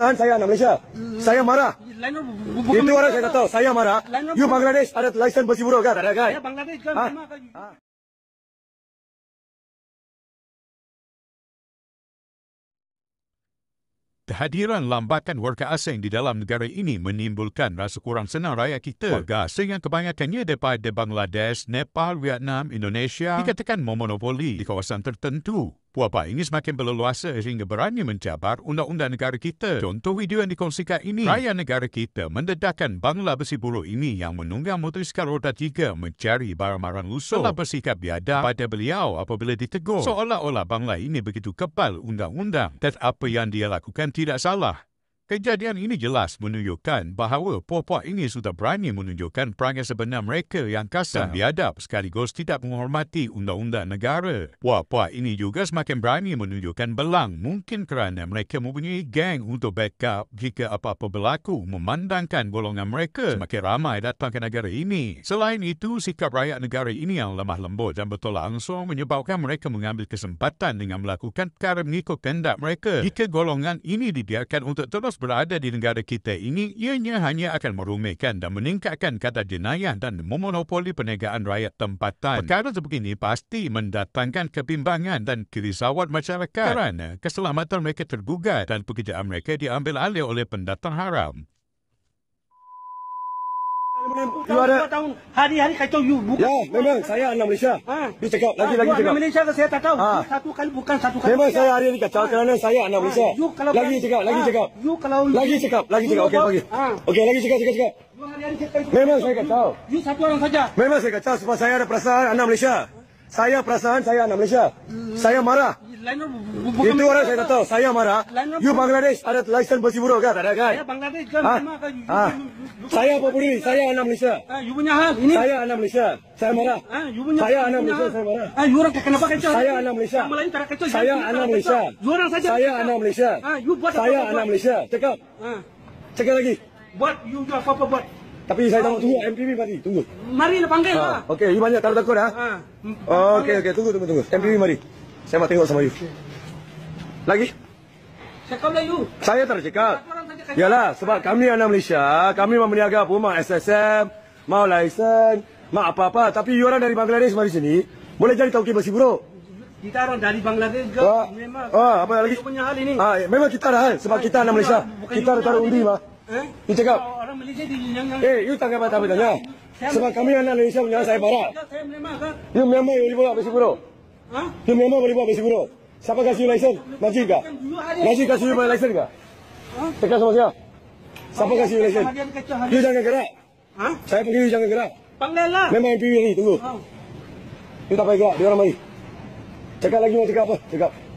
Tahan saya anak Malaysia. Hmm. Saya marah. Itu orang saya tahu. Saya marah. You Bangladesh ada license besi buruk kan? Ada kan? Ya, kan ha? ha? Kehadiran lambatan warga asing di dalam negara ini menimbulkan rasa kurang senang rakyat kita. Warga asing yang kebanyakannya daripada Bangladesh, Nepal, Vietnam, Indonesia dikatakan memonopoli di kawasan tertentu. Buah pahing ini semakin berleluasa sehingga berani mencabar undang-undang negara kita. Contoh video yang dikongsikan ini, rakyat negara kita mendedahkan bangla besi buruk ini yang menunggang motosikal roda tiga mencari barang-barang lusuh. Telah bersikap biadab pada beliau apabila ditegur. Seolah-olah bangla ini begitu kebal undang-undang dan apa yang dia lakukan tidak salah. Kejadian ini jelas menunjukkan bahawa puak-puak ini sudah berani menunjukkan perangai sebenar mereka yang kasar dan biadab sekaligus tidak menghormati undang-undang negara. Puak-puak ini juga semakin berani menunjukkan belang mungkin kerana mereka mempunyai geng untuk backup jika apa-apa berlaku memandangkan golongan mereka semakin ramai datang ke negara ini. Selain itu, sikap rakyat negara ini yang lemah lembut dan betul langsung menyebabkan mereka mengambil kesempatan dengan melakukan perkara mengikut kendak mereka. Jika golongan ini dibiarkan untuk terus berada di negara kita ini ianya hanya akan merumitkan dan meningkatkan kadar jenayah dan memonopoli perniagaan rakyat tempatan. Perkara sebegini pasti mendatangkan kebimbangan dan kerisauan masyarakat kerana keselamatan mereka tergugat dan pekerjaan mereka diambil alih oleh pendatang haram tahun, you tahun hari-hari kacau you bukan ya, memang saya anak Malaysia ha? dia lagi-lagi cakap Malaysia ke saya tak tahu ah. satu kali bukan satu kali memang saya hari-hari kacau ha. kerana saya anak ah. Malaysia lagi kan, cakap lagi ha. cakap you kalau lagi cakap lagi cakap okay lagi okay lagi cakap cakap cakap memang saya tahu you satu orang saja memang saya kacau supaya saya ada perasaan anak Malaysia saya perasaan saya anak Malaysia. Saya marah. Itu orang saya tahu. Saya marah. You Bangladesh ada license bersih buruk kan? Ada kan? Saya Bangladesh kan? Ha? ha? Saya apa pun Saya anak Malaysia. Ha, you punya hak ini? Saya anak Malaysia. Saya marah. Ha, you punya Saya anak Malaysia. Saya marah. You orang kenapa kecoh? Saya anak Malaysia. Saya anak Malaysia. You orang saja. Saya anak Malaysia. You Saya anak Malaysia. Cakap. Cakap lagi. Buat you apa-apa buat. Tapi saya tak nak tunggu MPB mari tunggu. Mari lah panggil ha. Lah. Okey, you banyak tak takut ah. Ha. ha. Oh, okey okey tunggu tunggu tunggu. MPB mari. Saya mau tengok sama you. Lagi? Cakap lah you. Saya tak cakap. Yalah, sebab kami anak Malaysia, kami mau berniaga pun, mau SSM, mau lesen, mau apa-apa. Tapi you orang dari Bangladesh mari sini, boleh jadi tau kibasi buruk. Kita orang dari Bangladesh ke? Ah, memang. Ah, apa lagi? Punya hal ini. Ah, memang kita ada hal sebab kita anak Malaysia. Kita ada undi mah. Eh? Ni cakap. Oh, Eh, you tangkap apa tanya? Sebab kami anak Malaysia punya saya barat. You memang boleh buat besi buruk. Ha? You memang boleh buat besi buruk. Siapa kasih lesen? license? Masjid ke? Masjid kasih you license ke? Ha? Tekan sama siapa? Siapa kasih lesen? You jangan gerak. Ha? Saya pergi jangan gerak. Panggil lah. Memang MPU ni, tunggu. Oh. You tak payah gerak, dia orang mari. lagi mau cakap apa? Cakap.